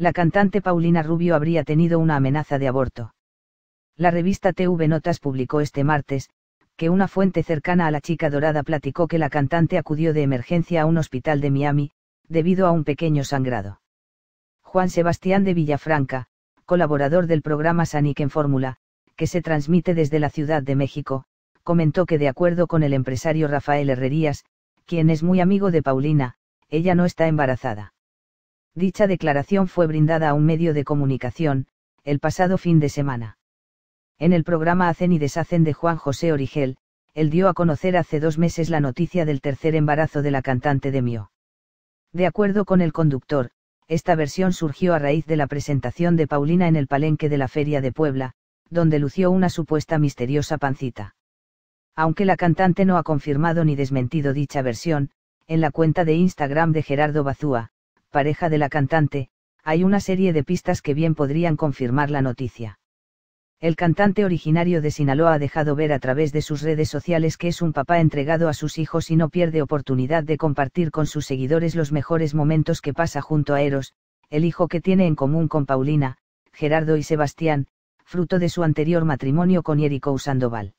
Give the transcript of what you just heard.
la cantante Paulina Rubio habría tenido una amenaza de aborto. La revista TV Notas publicó este martes, que una fuente cercana a la chica dorada platicó que la cantante acudió de emergencia a un hospital de Miami, debido a un pequeño sangrado. Juan Sebastián de Villafranca, colaborador del programa Sanic en Fórmula, que se transmite desde la Ciudad de México, comentó que de acuerdo con el empresario Rafael Herrerías, quien es muy amigo de Paulina, ella no está embarazada. Dicha declaración fue brindada a un medio de comunicación, el pasado fin de semana. En el programa Hacen y Deshacen de Juan José Origel, él dio a conocer hace dos meses la noticia del tercer embarazo de la cantante de Mio. De acuerdo con el conductor, esta versión surgió a raíz de la presentación de Paulina en el palenque de la Feria de Puebla, donde lució una supuesta misteriosa pancita. Aunque la cantante no ha confirmado ni desmentido dicha versión, en la cuenta de Instagram de Gerardo Bazúa, pareja de la cantante, hay una serie de pistas que bien podrían confirmar la noticia. El cantante originario de Sinaloa ha dejado ver a través de sus redes sociales que es un papá entregado a sus hijos y no pierde oportunidad de compartir con sus seguidores los mejores momentos que pasa junto a Eros, el hijo que tiene en común con Paulina, Gerardo y Sebastián, fruto de su anterior matrimonio con Eriko Sandoval.